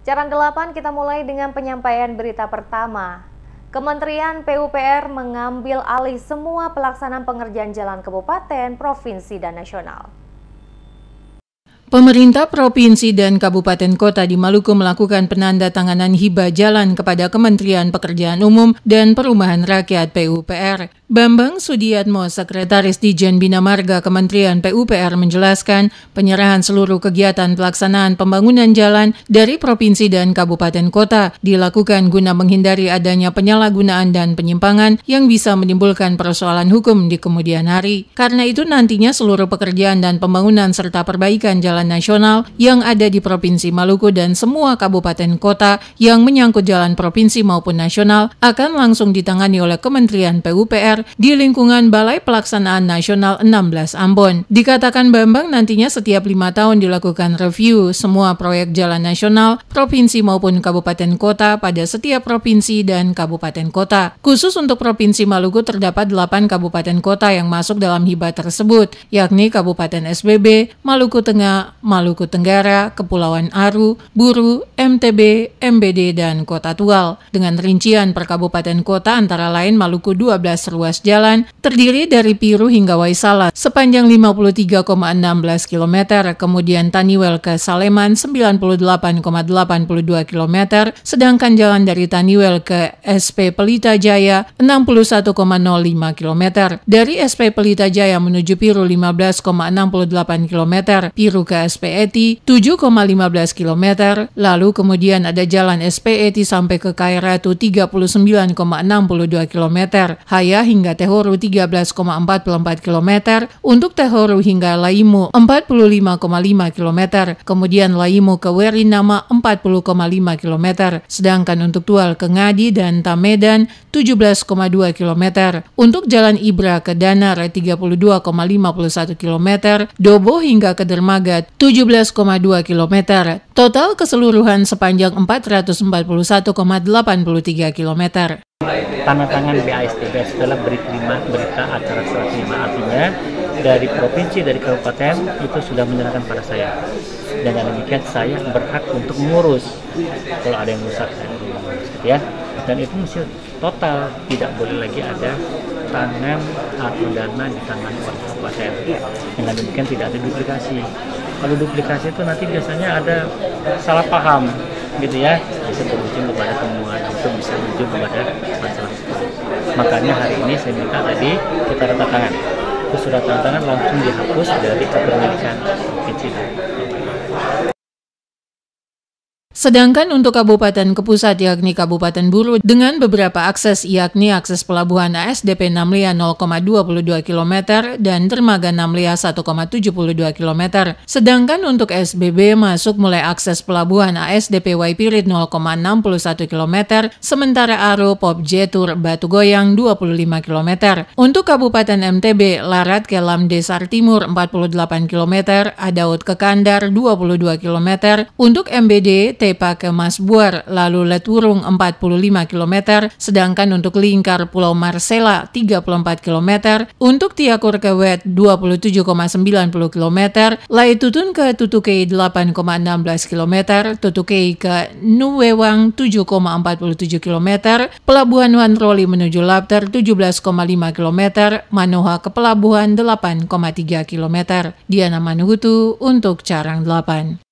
Caran delapan kita mulai dengan penyampaian berita pertama. Kementerian PUPR mengambil alih semua pelaksanaan pengerjaan jalan kabupaten, provinsi, dan nasional. Pemerintah provinsi dan kabupaten kota di Maluku melakukan penanda tanganan hibah jalan kepada Kementerian Pekerjaan Umum dan Perumahan Rakyat PUPR. Bambang Sudiatmo, Sekretaris Dijen Bina Marga Kementerian PUPR menjelaskan penyerahan seluruh kegiatan pelaksanaan pembangunan jalan dari provinsi dan kabupaten kota dilakukan guna menghindari adanya penyalahgunaan dan penyimpangan yang bisa menimbulkan persoalan hukum di kemudian hari. Karena itu nantinya seluruh pekerjaan dan pembangunan serta perbaikan jalan nasional yang ada di Provinsi Maluku dan semua kabupaten kota yang menyangkut jalan provinsi maupun nasional akan langsung ditangani oleh Kementerian PUPR Makassar di lingkungan Balai Pelaksanaan Nasional 16 Ambon. Dikatakan Bambang nantinya setiap lima tahun dilakukan review semua proyek jalan nasional, provinsi maupun kabupaten kota pada setiap provinsi dan kabupaten kota. Khusus untuk Provinsi Maluku terdapat delapan kabupaten kota yang masuk dalam hibah tersebut, yakni Kabupaten SBB, Maluku Tengah, Maluku Tenggara, Kepulauan Aru, Buru, MTB, MBD, dan Kota Tual. Dengan rincian per kabupaten kota antara lain Maluku 12 ruas ruas jalan terdiri dari Piru hingga Waisala sepanjang 53,16 km, kemudian Taniwel ke Saleman 98,82 km, sedangkan jalan dari Taniwel ke SP Pelita Jaya 61,05 km. Dari SP Pelita Jaya menuju Piru 15,68 km, Piru ke SP Eti 7,15 km, lalu kemudian ada jalan SP Eti sampai ke Kairatu 39,62 km, Haya hingga hingga Tehoru 13,44 km, untuk Tehoru hingga Laimu 45,5 km, kemudian Laimu ke Werinama 40,5 km, sedangkan untuk Tual ke Ngadi dan Tamedan 17,2 km, untuk Jalan Ibra ke Danar 32,51 km, Dobo hingga ke Dermaga 17,2 km, total keseluruhan sepanjang 441,83 km. Tanda tangan BAST setelah berita, berita acara surat lima artinya dari provinsi dari kabupaten itu sudah menyerahkan pada saya dengan demikian saya berhak untuk mengurus kalau ada yang rusak saya mengurus gitu ya dan itu mesti total tidak boleh lagi ada tangan atau dana di tangan orang kabupaten dengan demikian tidak ada duplikasi kalau duplikasi itu nanti biasanya ada salah paham gitu ya bisa berujung kepada semua menuju kepada masalah makanya hari ini saya minta tadi kita tanda tangan itu sudah tanda tangan langsung dihapus dari kepemilikan izin Sedangkan untuk Kabupaten Kepusat yakni Kabupaten Buru dengan beberapa akses yakni akses pelabuhan ASDP Namlia 0,22 km dan Dermaga Namlia 1,72 km. Sedangkan untuk SBB masuk mulai akses pelabuhan ASDP Waipirit 0,61 km, sementara aru Pop Jetur Batu Goyang 25 km. Untuk Kabupaten MTB, Larat Kelam Desar Timur 48 km, Adaut Kekandar 22 km, untuk MBD T Pepa ke Masbuar, lalu Leturung 45 km, sedangkan untuk lingkar Pulau Marcela 34 km, untuk Tiakur ke Wet 27,90 km, Laitutun ke Tutukei 8,16 km, Tutukei ke Nuwewang 7,47 km, Pelabuhan Wanroli menuju Lapter 17,5 km, Manoha ke Pelabuhan 8,3 km. Diana Manuhutu untuk Carang 8.